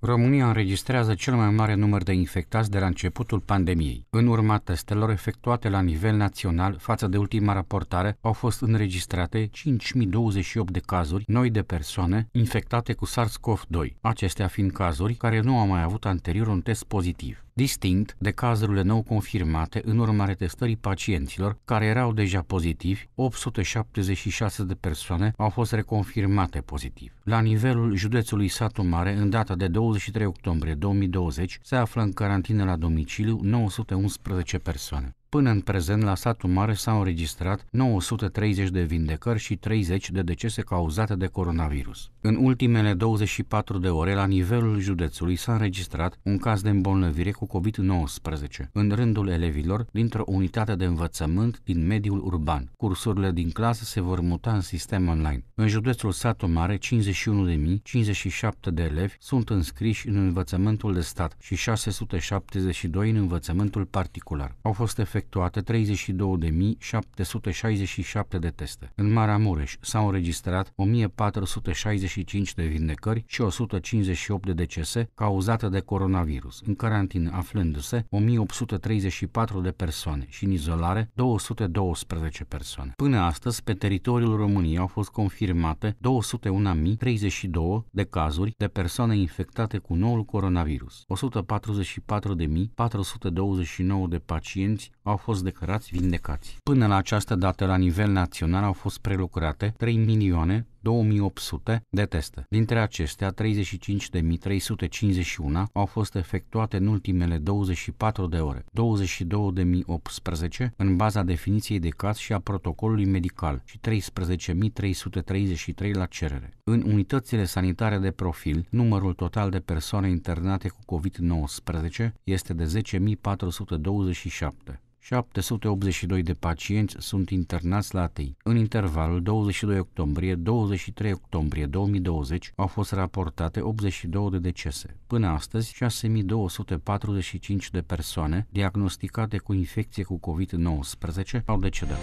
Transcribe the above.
România înregistrează cel mai mare număr de infectați de la începutul pandemiei. În urma testelor efectuate la nivel național, față de ultima raportare, au fost înregistrate 5028 de cazuri noi de persoane infectate cu SARS-CoV-2, acestea fiind cazuri care nu au mai avut anterior un test pozitiv distinct de cazurile nou confirmate în urma retestării pacienților care erau deja pozitivi, 876 de persoane au fost reconfirmate pozitiv. La nivelul județului Satu Mare, în data de 23 octombrie 2020, se află în carantină la domiciliu 911 persoane. Până în prezent, la satul mare s-au înregistrat 930 de vindecări și 30 de decese cauzate de coronavirus. În ultimele 24 de ore, la nivelul județului s-a înregistrat un caz de îmbolnăvire cu COVID-19 în rândul elevilor dintr-o unitate de învățământ din mediul urban. Cursurile din clasă se vor muta în sistem online. În județul satul mare, 51.057 de elevi sunt înscriși în învățământul de stat și 672 în învățământul particular. Au fost efectuate efectuate 32.767 de teste. În mureș s-au înregistrat 1465 de vindecări și 158 de decese cauzate de coronavirus, în carantină aflându-se 1834 de persoane și în izolare 212 persoane. Până astăzi, pe teritoriul României au fost confirmate 201.032 de cazuri de persoane infectate cu noul coronavirus. 144.429 de pacienți au fost declarați vindecați. Până la această dată, la nivel național, au fost prelucrate 3 milioane 2800 de teste. Dintre acestea, 35.351 au fost efectuate în ultimele 24 de ore, 22.018 în baza definiției de caz și a protocolului medical și 13.333 la cerere. În unitățile sanitare de profil, numărul total de persoane internate cu COVID-19 este de 10.427. 782 de pacienți sunt internați la ATI. În intervalul 22 octombrie 20 23 octombrie 2020 au fost raportate 82 de decese. Până astăzi, 6245 de persoane diagnosticate cu infecție cu COVID-19 au decedat.